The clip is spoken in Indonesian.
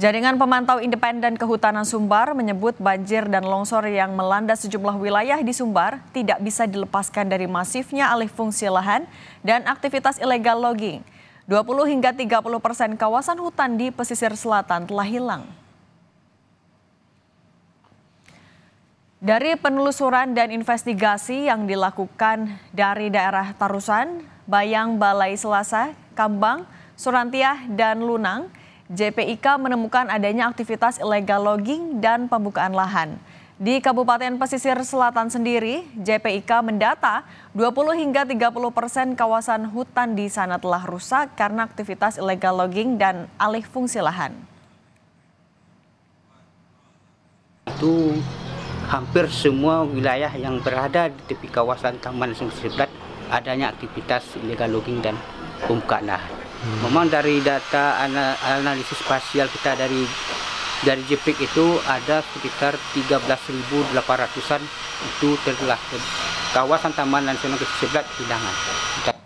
Jaringan pemantau independen kehutanan Sumbar menyebut banjir dan longsor yang melanda sejumlah wilayah di Sumbar tidak bisa dilepaskan dari masifnya alih fungsi lahan dan aktivitas ilegal logging. 20 hingga 30 persen kawasan hutan di pesisir selatan telah hilang. Dari penelusuran dan investigasi yang dilakukan dari daerah Tarusan, Bayang Balai Selasa, Kambang, Surantiah, dan Lunang – JPIK menemukan adanya aktivitas illegal logging dan pembukaan lahan. Di Kabupaten Pesisir Selatan sendiri, JPIK mendata 20 hingga 30 persen kawasan hutan di sana telah rusak karena aktivitas illegal logging dan alih fungsi lahan. Itu hampir semua wilayah yang berada di tepi kawasan Taman Sungai Sebelat adanya aktivitas illegal logging dan pembukaan lahan. Hmm. Memang dari data analisis spasial kita dari dari JPEG itu ada sekitar 13.800-an itu telah kawasan Taman Nasional Kecil hilangan.